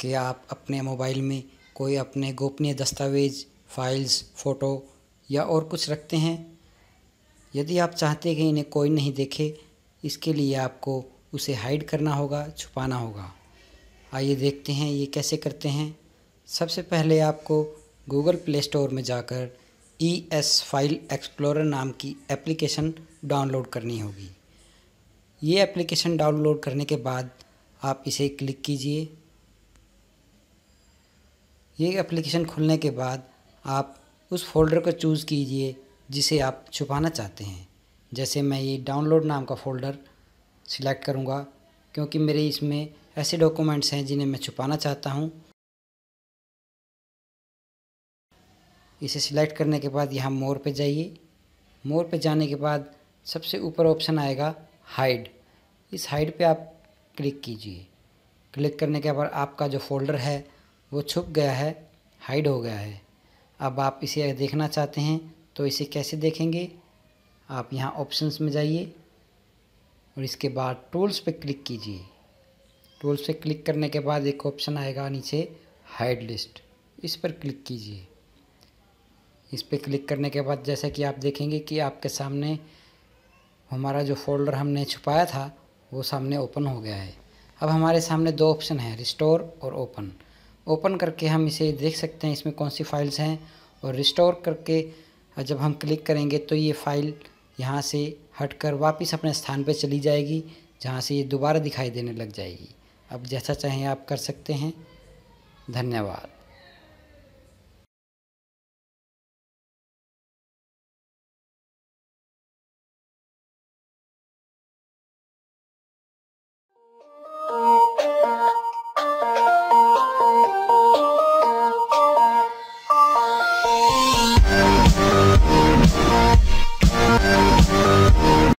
कि आप अपने मोबाइल में कोई अपने गोपनीय दस्तावेज़ फ़ाइल्स फ़ोटो या और कुछ रखते हैं यदि आप चाहते हैं कि इन्हें कोई नहीं देखे इसके लिए आपको उसे हाइड करना होगा छुपाना होगा आइए देखते हैं ये कैसे करते हैं सबसे पहले आपको गूगल प्ले स्टोर में जाकर ई एस फाइल एक्सप्लोरर नाम की एप्लीकेशन डाउनलोड करनी होगी ये एप्लीकेशन डाउनलोड करने के बाद आप इसे क्लिक कीजिए ये एप्लीकेशन खुलने के बाद आप उस फोल्डर को चूज़ कीजिए जिसे आप छुपाना चाहते हैं जैसे मैं ये डाउनलोड नाम का फ़ोल्डर सिलेक्ट करूँगा क्योंकि मेरे इसमें ऐसे डॉक्यूमेंट्स हैं जिन्हें मैं छुपाना चाहता हूँ इसे सिलेक्ट करने के बाद यहाँ मोर पे जाइए मोर पे जाने के बाद सबसे ऊपर ऑप्शन आएगा हाइड इस हाइड पे आप क्लिक कीजिए क्लिक करने के बाद आपका जो फोल्डर है वो छुप गया है हाइड हो गया है अब आप इसे देखना चाहते हैं तो इसे कैसे देखेंगे आप यहाँ ऑप्शंस में जाइए और इसके बाद टूल्स पे क्लिक कीजिए टूल्स पे क्लिक करने के बाद एक ऑप्शन आएगा नीचे हाइड लिस्ट इस पर क्लिक कीजिए इस पर क्लिक करने के बाद जैसा कि आप देखेंगे कि आपके सामने हमारा जो फोल्डर हमने छुपाया था वो सामने ओपन हो गया है अब हमारे सामने दो ऑप्शन हैं रिस्टोर और ओपन ओपन करके हम इसे देख सकते हैं इसमें कौन सी फाइल्स हैं और रिस्टोर करके जब हम क्लिक करेंगे तो ये फाइल यहाँ से हटकर वापस अपने स्थान पर चली जाएगी जहाँ से ये दोबारा दिखाई देने लग जाएगी अब जैसा चाहें आप कर सकते हैं धन्यवाद